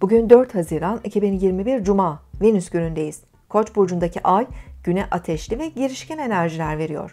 Bugün 4 Haziran 2021 Cuma, Venüs günündeyiz. Koç burcundaki ay güne ateşli ve girişken enerjiler veriyor.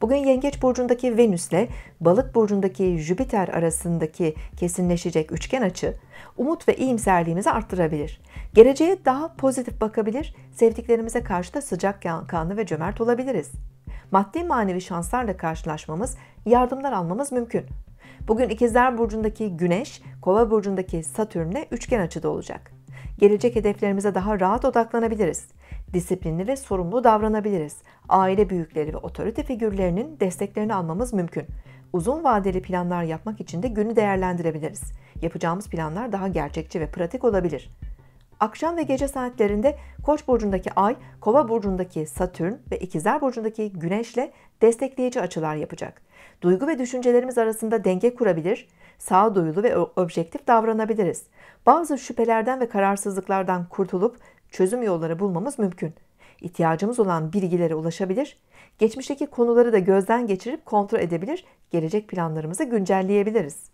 Bugün Yengeç burcundaki Venüs'le Balık burcundaki Jüpiter arasındaki kesinleşecek üçgen açı umut ve iyimserliğimizi arttırabilir. Geleceğe daha pozitif bakabilir, sevdiklerimize karşı da sıcak kanlı ve cömert olabiliriz. Maddi manevi şanslarla karşılaşmamız, yardımlar almamız mümkün. Bugün İkizler Burcu'ndaki Güneş, Kova Burcu'ndaki Satürn'le üçgen açıda olacak. Gelecek hedeflerimize daha rahat odaklanabiliriz. Disiplinli ve sorumlu davranabiliriz. Aile büyükleri ve otorite figürlerinin desteklerini almamız mümkün. Uzun vadeli planlar yapmak için de günü değerlendirebiliriz. Yapacağımız planlar daha gerçekçi ve pratik olabilir. Akşam ve gece saatlerinde Koç burcundaki Ay, Kova burcundaki Satürn ve İkizler burcundaki Güneş'le destekleyici açılar yapacak. Duygu ve düşüncelerimiz arasında denge kurabilir, sağduyulu ve objektif davranabiliriz. Bazı şüphelerden ve kararsızlıklardan kurtulup çözüm yolları bulmamız mümkün. İhtiyacımız olan bilgilere ulaşabilir, geçmişteki konuları da gözden geçirip kontrol edebilir, gelecek planlarımızı güncelleyebiliriz.